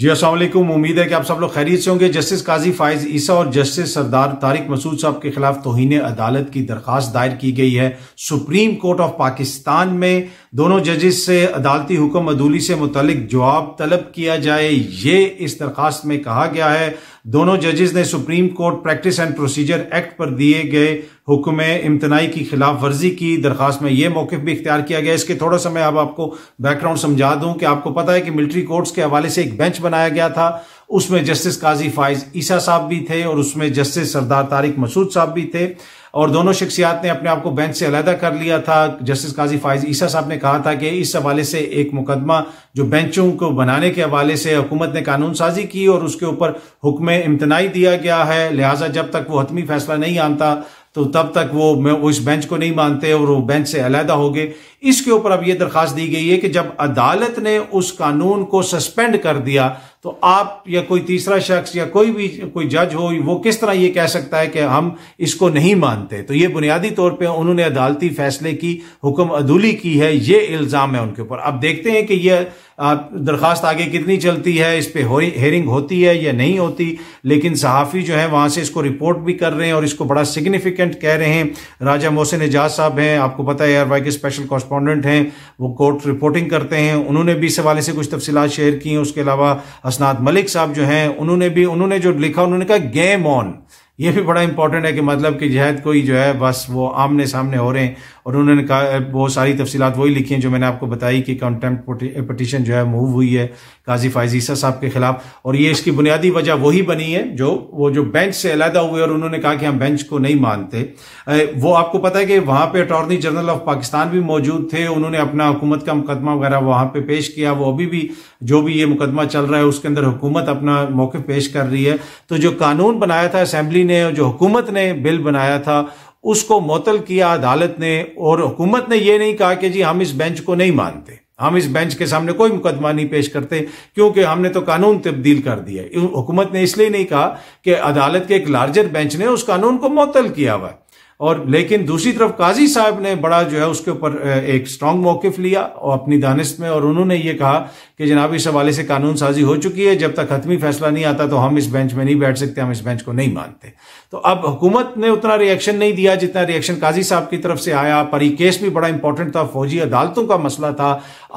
जी असलम उम्मीद है कि आप सब लोग खैरियत से होंगे जस्टिस काजी फायज ईसा और जस्टिस सरदार तारिक मसूद साहब के खिलाफ तोहन अदालत की दरख्वास्त दायर की गई है सुप्रीम कोर्ट ऑफ पाकिस्तान में दोनों जजेस से अदालती हुक्म अदूली से मुतलिक जवाब तलब किया जाए ये इस दरख्वास्त में कहा गया है दोनों जजेस ने supreme court practice and procedure act पर दिए गए हुक्म इम्तनाई की खिलाफ वर्जी की दरख्वास्त में यह मौके भी इख्तियार किया गया इसके थोड़ा सा मैं अब आपको बैकग्राउंड समझा दूं कि आपको पता है कि मिलिट्री कोर्ट्स के हवाले से एक बेंच बनाया गया था उसमें जस्टिस काजी फाइज ईसा साहब भी थे और उसमें जस्टिस सरदार तारिक मसूद साहब भी थे और दोनों शख्सियात ने अपने आप को बेंच से अलहदा कर लिया था जस्टिस काजी फायज ईसा साहब ने कहा था कि इस हवाले से एक मुकदमा जो बेंचों को बनाने के हवाले से हुकूमत ने कानून साजी की और उसके ऊपर हुक्म इम्तनाई दिया गया है लिहाजा जब तक वो हतमी फैसला नहीं आता तो तब तक वो उस बेंच को नहीं मानते और वो बेंच से अलहदा हो गए इसके ऊपर अब यह दरखास्त दी गई है कि जब अदालत ने उस कानून को सस्पेंड कर दिया तो आप या कोई तीसरा शख्स या कोई भी कोई जज हो वो किस तरह ये कह सकता है कि हम इसको नहीं मानते तो ये बुनियादी तौर पे उन्होंने अदालती फैसले की हुक्म अदूली की है ये इल्ज़ाम है उनके ऊपर अब देखते हैं कि यह दरखास्त आगे कितनी चलती है इस पर हेयरिंग होती है या नहीं होती लेकिन सहाफ़ी जो है वहाँ से इसको रिपोर्ट भी कर रहे हैं और इसको बड़ा सिग्निफिकेंट कह रहे हैं राजा मोहसिन एजाज साहब हैं आपको पता है एयर वाई के स्पेशल कॉस्ट कॉरेस्पॉन्डेंट हैं वो कोर्ट रिपोर्टिंग करते हैं उन्होंने भी इस हवाले से कुछ तफसीत शेयर की उसके अलावा असनाद मलिक साहब जो हैं उन्होंने भी उन्होंने जो लिखा उन्होंने कहा गेम ऑन ये भी बड़ा इंपॉर्टेंट है कि मतलब कि जहद कोई जो है बस वो आमने सामने हो रहे हैं और उन्होंने कहा बहुत सारी तफसीत वही लिखी हैं जो मैंने आपको बताई कि कंटेम्प्ट पटिशन जो है मूव हुई है काजी फायजीसा साहब के खिलाफ और ये इसकी बुनियादी वजह वही बनी है जो वो जो बेंच से अलहदा हुए और उन्होंने कहा कि हम बेंच को नहीं मानते वो आपको पता है कि वहाँ पे अटॉर्नी जनरल ऑफ पाकिस्तान भी मौजूद थे उन्होंने अपना हुकूमत का मुकदमा वगैरह वहाँ पे पेश किया वो अभी भी जो भी ये मुकदमा चल रहा है उसके अंदर हुकूमत अपना मौके पेश कर रही है तो जो कानून बनाया था असम्बली ने जो हुकूमत ने बिल बनाया था उसको मअतल किया अदालत ने और हुकूमत ने यह नहीं कहा कि जी हम इस बेंच को नहीं मानते हम इस बेंच के सामने कोई मुकदमा नहीं पेश करते क्योंकि हमने तो कानून तब्दील कर दिया हुकूमत ने इसलिए नहीं कहा कि अदालत के एक लार्जर बेंच ने उस कानून को मअतल किया हुआ और लेकिन दूसरी तरफ काजी साहब ने बड़ा जो है उसके ऊपर एक स्ट्रांग मौकफ लिया और अपनी दानिश में और उन्होंने ये कहा कि जनाब इस हवाले से कानून साजी हो चुकी है जब तक हतमी फैसला नहीं आता तो हम इस बेंच में नहीं बैठ सकते हम इस बेंच को नहीं मानते तो अब हुकूमत ने उतना रिएक्शन नहीं दिया जितना रिएक्शन काजी साहब की तरफ से आया पर यह केस भी बड़ा इंपॉर्टेंट था फौजी अदालतों का मसला था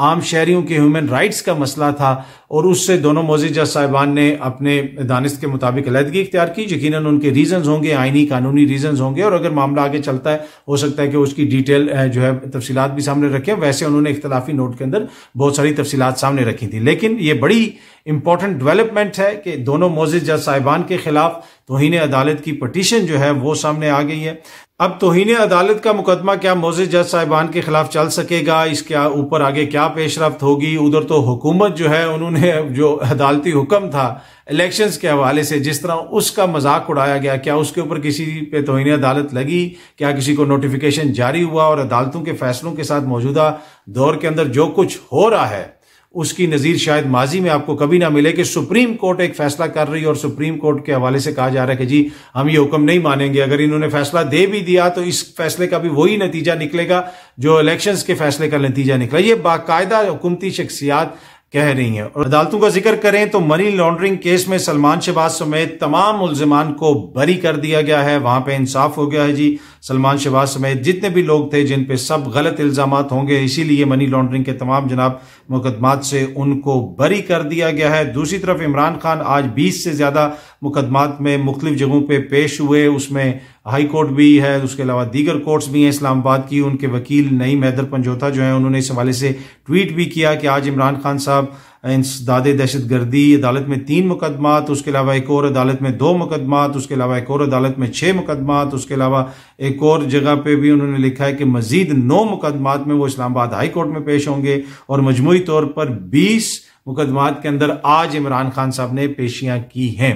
आम शहरियों के ह्यूमन राइट्स का मसला था और उससे दोनों मोजिजा साहिबान ने अपने दानिश के मुताबिक अलहदगी इख्तियार की यकीन उनके रीजंस होंगे आइनी कानूनी रीजंस होंगे और अगर मामला आगे चलता है हो सकता है कि उसकी डिटेल जो है तफसीत भी सामने रखें वैसे उन्होंने इख्तलाफी नोट के अंदर बहुत सारी तफसीत सामने रखी थी लेकिन ये बड़ी इंपॉर्टेंट डेवलपमेंट है कि दोनों मोजिज जज साहिबान के खिलाफ तोहन अदालत की पटिशन जो है वो सामने आ गई है अब तोहन अदालत का मुकदमा क्या मोजे जज साहिबान के खिलाफ चल सकेगा इसके ऊपर आगे क्या पेशरफ होगी उधर तो हुकूमत जो है उन्होंने जो अदालती हुक्म था इलेक्शंस के हवाले से जिस तरह उसका मजाक उड़ाया गया क्या उसके ऊपर किसी पे तोहन अदालत लगी क्या किसी को नोटिफिकेशन जारी हुआ और अदालतों के फैसलों के साथ मौजूदा दौर के अंदर जो कुछ हो रहा है उसकी नज़ीर शायद माजी में आपको कभी ना मिले कि सुप्रीम कोर्ट एक फैसला कर रही है और सुप्रीम कोर्ट के हवाले से कहा जा रहा है कि जी हम ये हुक्म नहीं मानेंगे अगर इन्होंने फैसला दे भी दिया तो इस फैसले का भी वही नतीजा निकलेगा जो इलेक्शंस के फैसले का नतीजा निकला ये बाकायदा हुकूमती शख्सियात कह रही हैं और अदालतों का जिक्र करें तो मनी लॉन्ड्रिंग केस में सलमान शहबाज समेत तमाम मुलजमान को बरी कर दिया गया है वहां पे इंसाफ हो गया है जी सलमान शहबाज समेत जितने भी लोग थे जिन पे सब गलत इल्जाम होंगे इसीलिए मनी लॉन्ड्रिंग के तमाम जनाब मुकदमात से उनको बरी कर दिया गया है दूसरी तरफ इमरान खान आज बीस से ज्यादा मुकदमात में मुख्तलिफ जगहों पर पे पेश हुए उसमें हाई कोर्ट भी है उसके अलावा दीगर कोर्ट्स भी हैं इस्लामाबाद की उनके वकील नई हैदर पंजोता जो है उन्होंने इस हवाले से ट्वीट भी किया कि आज इमरान खान साहब दादे दहशत गर्दी अदालत में तीन मुकदमा उसके अलावा एक और अदालत में दो मुकदमा उसके अलावा एक और अदालत में छः मुकदमा उसके अलावा एक और जगह पे भी उन्होंने लिखा है कि मजीद नौ मुकदमात में वो इस्लामाबाद हाई कोर्ट में पेश होंगे और मजमूरी तौर पर बीस मुकदमात के अंदर आज इमरान खान साहब ने पेशियां की हैं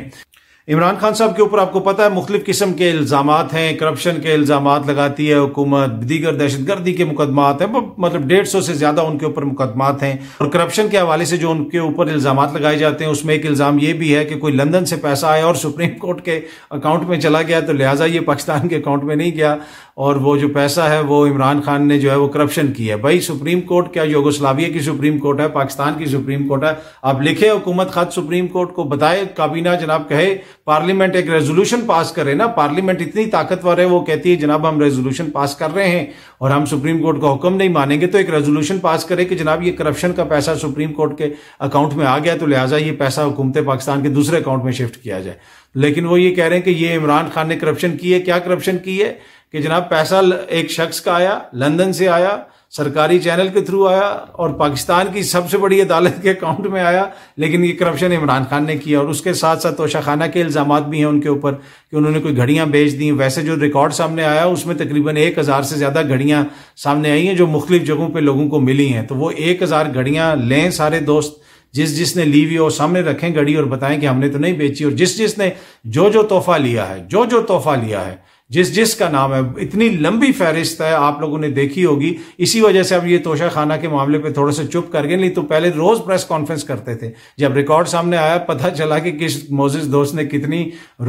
इमरान खान साहब के ऊपर आपको पता है मुख्तलिफ किस्म के इल्ज़ाम हैं करप्शन के इल्ज़ाम लगाती है हुकूमत दीगर दहशत गर्दी के मुकदमात हैं मतलब डेढ़ सौ से ज़्यादा उनके ऊपर मुकदमात हैं और करप्शन के हवाले से जो उनके ऊपर इल्ज़ाम लगाए जाते हैं उसमें एक इल्ज़ाम ये भी है कि कोई लंदन से पैसा आया और सुप्रीम कोर्ट के अकाउंट में चला गया तो लिहाजा ये पाकिस्तान के अकाउंट में नहीं गया और वो जो पैसा है वो इमरान खान ने जो है वो करप्शन की है भाई सुप्रीम कोर्ट क्या योगोस्लाविया की सुप्रीम कोर्ट है पाकिस्तान की सुप्रीम कोर्ट है आप लिखे हुकूमत खत सुप्रीम कोर्ट को बताए काबीना जनाब कहे पार्लियामेंट एक रेजोल्यूशन पास करे ना पार्लियामेंट इतनी ताकतवर है वो कहती है जनाब हम रेजोल्यूशन पास कर रहे हैं और हम सुप्रीम कोर्ट का हुक्म नहीं मानेंगे तो एक रेजोल्यूशन पास करे कि जनाब ये करप्शन का पैसा सुप्रीम कोर्ट के अकाउंट में आ गया तो लिहाजा ये पैसा हुकूमत पाकिस्तान के दूसरे अकाउंट में शिफ्ट किया जाए लेकिन वो ये कह रहे हैं कि ये इमरान खान ने करप्शन की है क्या करप्शन की है कि जनाब पैसा एक शख्स का आया लंदन से आया सरकारी चैनल के थ्रू आया और पाकिस्तान की सबसे बड़ी अदालत के अकाउंट में आया लेकिन ये करप्शन इमरान खान ने किया और उसके साथ साथ तोशाखाना के इल्ज़ाम भी हैं उनके ऊपर कि उन्होंने कोई घड़ियाँ बेच दी वैसे जो रिकॉर्ड सामने आया उसमें तकरीबन एक हज़ार से ज़्यादा घड़ियाँ सामने आई हैं जो मुख्तफ जगहों पर लोगों को मिली हैं तो वो एक हज़ार घड़ियाँ लें सारे दोस्त जिस जिसने ली हुई और सामने रखें घड़ी और बताएं कि हमने तो नहीं बेची और जिस जिसने जो जो तोहफा लिया है जो जो तोहफा लिया है जिस जिस का नाम है इतनी लंबी फहरिस्त है आप लोगों ने देखी होगी इसी वजह से अब ये तोशा खाना के मामले पे थोड़े से चुप कर गए नहीं तो पहले रोज प्रेस कॉन्फ्रेंस करते थे जब रिकॉर्ड सामने आया पता चला कि किस मोजिस दोस्त ने कितनी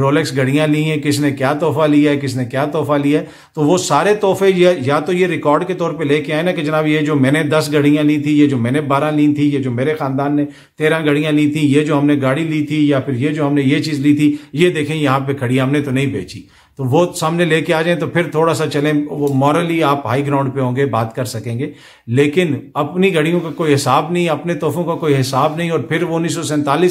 रोलेक्स घड़ियां ली हैं किसने क्या तोहफा लिया है किसने क्या तोहफा लिया है तो वो सारे तोहफे या, या तो ये रिकॉर्ड के तौर पर लेके आए ना कि जनाब ये जो मैंने दस घड़ियां ली थी ये जो मैंने बारह ली थी ये जो मेरे खानदान ने तेरह घड़ियां ली थी ये जो हमने गाड़ी ली थी या फिर ये जो हमने ये चीज ली थी ये देखें यहां पर खड़ी हमने तो नहीं बेची तो वो सामने लेके आ जाए तो फिर थोड़ा सा चलें वो मॉरली आप हाई ग्राउंड पे होंगे बात कर सकेंगे लेकिन अपनी घड़ियों का कोई हिसाब नहीं अपने तोहफों का कोई हिसाब नहीं और फिर वो उन्नीस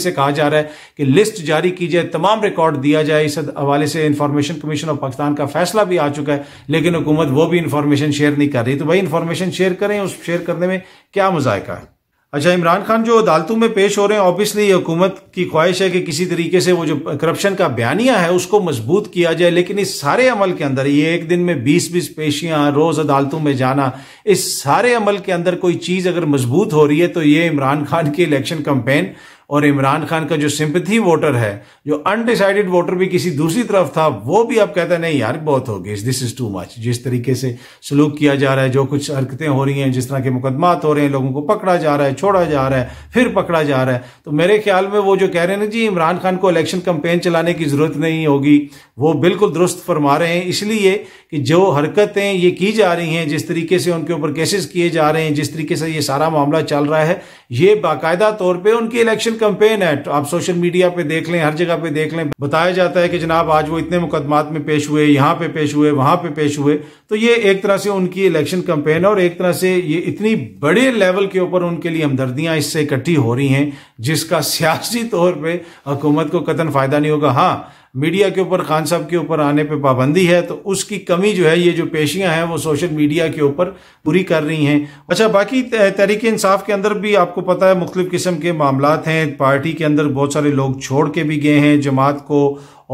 से कहा जा रहा है कि लिस्ट जारी की जाए तमाम रिकॉर्ड दिया जाए इस हवाले से इंफॉर्मेशन कमीशन ऑफ पाकिस्तान का फैसला भी आ चुका है लेकिन हुकूमत वो भी इंफॉर्मेशन शेयर नहीं कर रही तो भाई इंफॉर्मेशन शेयर करें उस शेयर करने में क्या मजायका है अच्छा इमरान खान जो अदालतों में पेश हो रहे हैं ऑब्वियसली हुकूमत की ख्वाहिश है कि किसी तरीके से वो जो करप्शन का बयानिया है उसको मजबूत किया जाए लेकिन इस सारे अमल के अंदर ये एक दिन में बीस बीस पेशियां रोज अदालतों में जाना इस सारे अमल के अंदर कोई चीज अगर मजबूत हो रही है तो ये इमरान खान की इलेक्शन कंपेन और इमरान खान का जो सिंपथी वोटर है जो अनडिसाइडेड वोटर भी किसी दूसरी तरफ था वो भी अब कहता है नहीं यार बहुत हो गई दिस इज टू मच जिस तरीके से सलूक किया जा रहा है जो कुछ हरकतें हो रही हैं जिस तरह के मुकदमात हो रहे हैं लोगों को पकड़ा जा रहा है छोड़ा जा रहा है फिर पकड़ा जा रहा है तो मेरे ख्याल में वो जो कह रहे हैं ना जी इमरान खान को इलेक्शन कंपेन चलाने की जरूरत नहीं होगी वो बिल्कुल दुरुस्त फरमा रहे हैं इसलिए कि जो हरकतें ये की जा रही हैं जिस तरीके से उनके ऊपर केसेस किए जा रहे हैं जिस तरीके से ये सारा मामला चल रहा है ये बाकायदा तौर पर उनकी इलेक्शन कंपेन है तो आप सोशल मीडिया पे देख लें हर जगह पे देख लें बताया जाता है कि जनाब आज वो इतने मुकदमात में पेश हुए यहाँ पे पेश हुए वहां पे पेश हुए तो ये एक तरह से उनकी इलेक्शन कंपेन है और एक तरह से ये इतनी बड़े लेवल के ऊपर उनके लिए हमदर्दियां इससे इकट्ठी हो रही हैं जिसका सियासी तौर पर हुकूमत को कतन फायदा नहीं होगा हाँ मीडिया के ऊपर खान साहब के ऊपर आने पे पाबंदी है तो उसकी कमी जो है ये जो पेशियां हैं वो सोशल मीडिया के ऊपर पूरी कर रही हैं अच्छा बाकी तहरीक इंसाफ के अंदर भी आपको पता है मुख्तु किस्म के मामला हैं पार्टी के अंदर बहुत सारे लोग छोड़ के भी गए हैं जमात को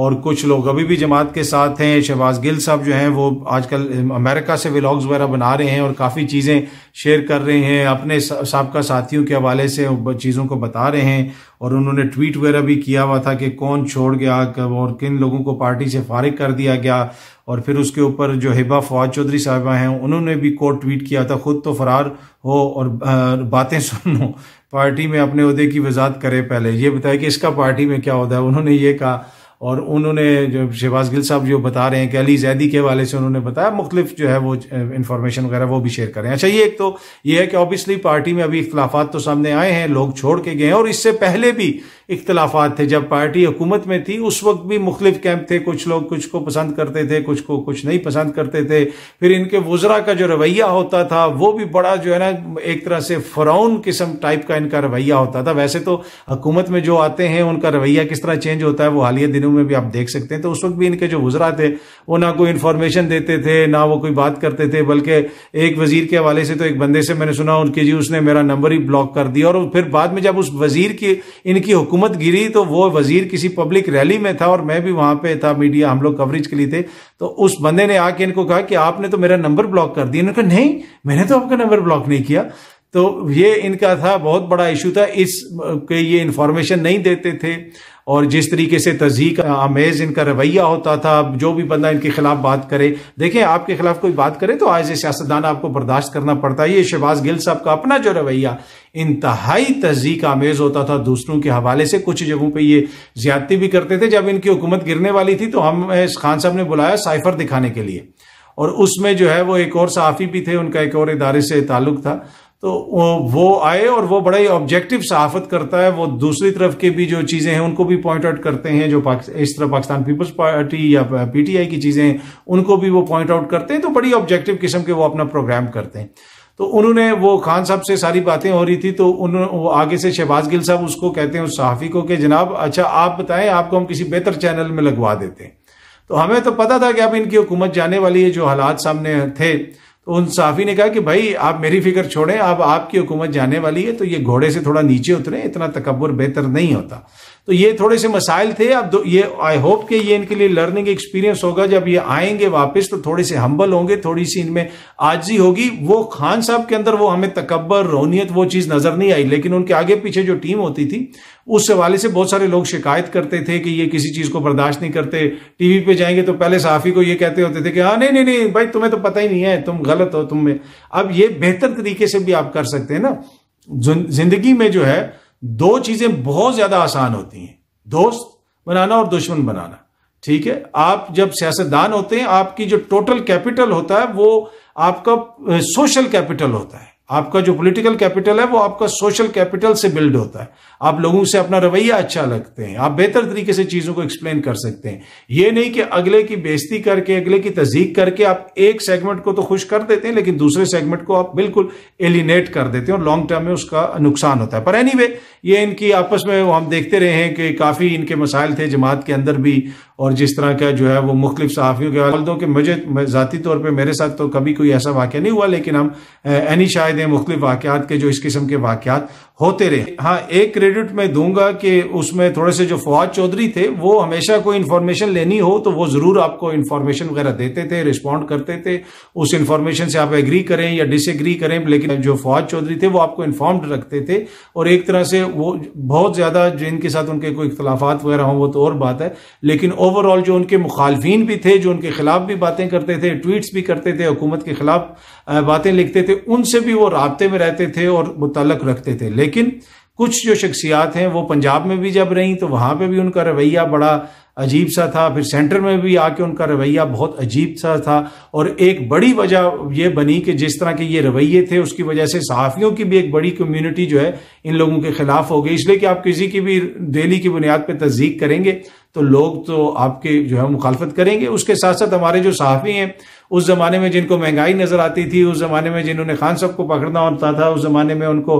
और कुछ लोग अभी भी जमात के साथ हैं शहबाज गिल साहब जो हैं वो आजकल अमेरिका से व्लॉग्स वगैरह बना रहे हैं और काफ़ी चीज़ें शेयर कर रहे हैं अपने सबका साथियों के हवाले से चीज़ों को बता रहे हैं और उन्होंने ट्वीट वगैरह भी किया हुआ था कि कौन छोड़ गया कब और किन लोगों को पार्टी से फारिग कर दिया गया और फिर उसके ऊपर जो हिबा फवाद चौधरी साहबा हैं उन्होंने भी कोर्ट ट्वीट किया था खुद तो फरार हो और बातें सुनो पार्टी में अपने अहदे की वजात करे पहले ये बताया कि इसका पार्टी में क्या होता है उन्होंने ये कहा और उन्होंने जो शहबाज गिल साहब जो बता रहे हैं कि अली जैदी के हवाले से उन्होंने बताया मुख्तफ जो है वो इन्फॉर्मेशन वगैरह वो भी शेयर करें अच्छा ये एक तो ये है कि ऑब्वियसली पार्टी में अभी इख्लाफा तो सामने आए हैं लोग छोड़ के गए हैं और इससे पहले भी इख्तलाफ थे जब पार्टी हुकूमत में थी उस वक्त भी मुख्तफ कैंप थे कुछ लोग कुछ को पसंद करते थे कुछ को कुछ नहीं पसंद करते थे फिर इनके वज्रा का जो रवैया होता था वो भी बड़ा जो है ना एक तरह से फ़राउन किस्म टाइप का इनका रवैया होता था वैसे तो हुकूमत में जो आते हैं उनका रवैया किस तरह चेंज होता है वो हालिया दिनों में भी आप देख सकते हैं तो उस वक्त भी इनके जो वज्रा थे वो ना कोई इन्फॉर्मेशन देते थे ना वो कोई बात करते थे बल्कि एक वजीर के हवाले से तो एक बंदे से मैंने सुना उनके जी उसने मेरा नंबर ही ब्लॉक कर दिया और फिर बाद में जब उस वजीर की इनकी हुकूमत हुकूमत गिरी तो वो वजीर किसी पब्लिक रैली में था और मैं भी वहां पे था मीडिया हम लोग कवरेज के लिए थे तो उस बंदे ने आके इनको कहा कि आपने तो मेरा नंबर ब्लॉक कर दिया इन्होंने कहा नहीं मैंने तो आपका नंबर ब्लॉक नहीं किया तो ये इनका था बहुत बड़ा इशू था इस के ये इन्फॉर्मेशन नहीं देते थे और जिस तरीके से तजीक आमेज इनका रवैया होता था जो भी बंदा इनके खिलाफ बात करे देखें आपके खिलाफ कोई बात करे तो आज सियासतदान आपको बर्दाश्त करना पड़ता है ये शहबाज गिल साहब का अपना जो रवैया इंतहाई तजीक आमेज होता था दूसरों के हवाले से कुछ जगहों पर ये ज्यादती भी करते थे जब इनकी हुकूमत गिरने वाली थी तो हम खान साहब ने बुलाया साइफर दिखाने के लिए और उसमें जो है वो एक और सहाफ़ी भी थे उनका एक और इदारे से ताल्लुक था तो वो आए और वो बड़ा ही ऑब्जेक्टिव सहाफत करता है वो दूसरी तरफ के भी जो चीज़ें हैं उनको भी पॉइंट आउट करते हैं जो इस तरह पाकिस्तान पीपल्स पार्टी या पीटीआई की चीज़ें हैं उनको भी वो पॉइंट आउट करते हैं तो बड़ी ऑब्जेक्टिव किस्म के वो अपना प्रोग्राम करते हैं तो उन्होंने वो खान साहब से सारी बातें हो रही थी तो उन्होंने आगे से शहबाज गिल साहब उसको कहते हैं उस सहाफ़ी को कि जनाब अच्छा आप बताएं आपको हम किसी बेहतर चैनल में लगवा देते हैं तो हमें तो पता था कि अब इनकी हुकूमत जाने वाली है जो हालात सामने थे तो उन साफ़ी ने कहा कि भाई आप मेरी फिक्र छोड़ें अब आपकी हुकूमत जाने वाली है तो ये घोड़े से थोड़ा नीचे उतरे इतना तकबर बेहतर नहीं होता तो ये थोड़े से मसाइल थे अब ये आई होप कि ये इनके लिए लर्निंग एक्सपीरियंस होगा जब ये आएंगे वापस तो थोड़े से हम्बल होंगे थोड़ी सी इनमें आजी होगी वो खान साहब के अंदर वो हमें तकबर रोनीत वो चीज़ नज़र नहीं आई लेकिन उनके आगे पीछे जो टीम होती थी उस हवाले से बहुत सारे लोग शिकायत करते थे कि ये किसी चीज़ को बर्दाश्त नहीं करते टीवी पे जाएंगे तो पहले साफी को ये कहते होते थे कि हाँ नहीं नहीं नहीं भाई तुम्हें तो पता ही नहीं है तुम गलत हो तुम में अब ये बेहतर तरीके से भी आप कर सकते हैं ना जिंदगी में जो है दो चीजें बहुत ज्यादा आसान होती हैं दोस्त बनाना और दुश्मन बनाना ठीक है आप जब सियासतदान होते हैं आपकी जो टोटल कैपिटल होता है वो आपका सोशल कैपिटल होता है आपका जो पॉलिटिकल कैपिटल है वो आपका सोशल कैपिटल से बिल्ड होता है आप लोगों से अपना रवैया अच्छा लगते हैं आप बेहतर तरीके से चीजों को एक्सप्लेन कर सकते हैं ये नहीं कि अगले की बेइज्जती करके अगले की तजीक करके आप एक सेगमेंट को तो खुश कर देते हैं लेकिन दूसरे सेगमेंट को आप बिल्कुल एलिनेट कर देते हैं और लॉन्ग टर्म में उसका नुकसान होता है पर एनी anyway, ये इनकी आपस में वो हम देखते रहे हैं कि काफी इनके मसाइल थे जमात के अंदर भी और जिस तरह का जो है वो मुख्तफ सहाफ़ियों के वालदों के मुझे जतीी तौर पर मेरे साथ तो कभी कोई ऐसा वाक्य नहीं हुआ लेकिन हम एनी शायद हैं मुख्तलिफ वाक़ात के जो इस किस्म के वाक़ात होते रहे हाँ एक क्रेडिट मैं दूंगा कि उसमें थोड़े से जो फवाद चौधरी थे वो हमेशा कोई इन्फॉर्मेशन लेनी हो तो वो ज़रूर आपको इन्फॉर्मेशन वगैरह देते थे रिस्पॉन्ड करते थे उस इन्फॉर्मेशन से आप एग्री करें या डिसएग्री करें लेकिन जो फवाद चौधरी थे वो आपको इन्फॉर्म्ड रखते थे और एक तरह से वो बहुत ज़्यादा जिनके साथ उनके कोई इख्तलाफात वगैरह हों वो तो और बात है लेकिन ओवरऑल जो उनके मुखालफन भी थे जो उनके खिलाफ भी बातें करते थे ट्वीट्स भी करते थे हुकूमत के खिलाफ बातें लिखते थे उनसे भी वो रबते में रहते थे और मुतल रखते थे लेकिन कुछ जो शख्सियात हैं वो पंजाब में भी जब रहीं तो वहाँ पे भी उनका रवैया बड़ा अजीब सा था फिर सेंटर में भी आके उनका रवैया बहुत अजीब सा था और एक बड़ी वजह ये बनी कि जिस तरह के ये रवैये थे उसकी वजह से सहाफ़ियों की भी एक बड़ी कम्युनिटी जो है इन लोगों के ख़िलाफ़ हो गई इसलिए कि आप किसी की भी दिल्ली की बुनियाद पर तस्दीक करेंगे तो लोग तो आपके जो है मुखालफत करेंगे उसके साथ साथ हमारे जो सहाफ़ी हैं उस ज़माने में जिनको महंगाई नज़र आती थी उस ज़माने में जिन्होंने खान साहब को पकड़ना होता था उस ज़माने में उनको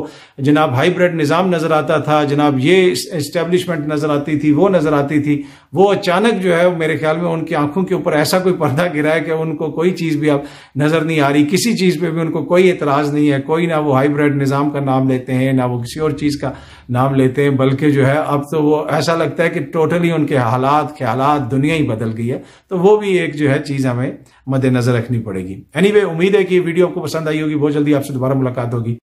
जनाब हाईब्रिड निज़ाम नज़र आता था जनाब ये इस्टेब्लिशमेंट नज़र आती थी वो नज़र आती थी वो अचानक जो है मेरे ख्याल में उनकी आंखों के ऊपर ऐसा कोई पर्दा गिरा है कि उनको कोई चीज़ भी अब नज़र नहीं आ रही किसी चीज़ पर भी उनको कोई एतराज़ नहीं है कोई ना वो हाईब्रिड निज़ाम का नाम लेते हैं ना वो किसी और चीज़ का नाम लेते हैं बल्कि जो है अब तो वो ऐसा लगता है कि टोटली उनके हालात ख्याल दुनिया ही बदल गई है तो वो भी एक जो है चीज़ हमें मद्देनजर रखनी पड़ेगी एनी anyway, उम्मीद है कि वीडियो आपको पसंद आई होगी बहुत जल्दी आपसे दोबारा मुलाकात होगी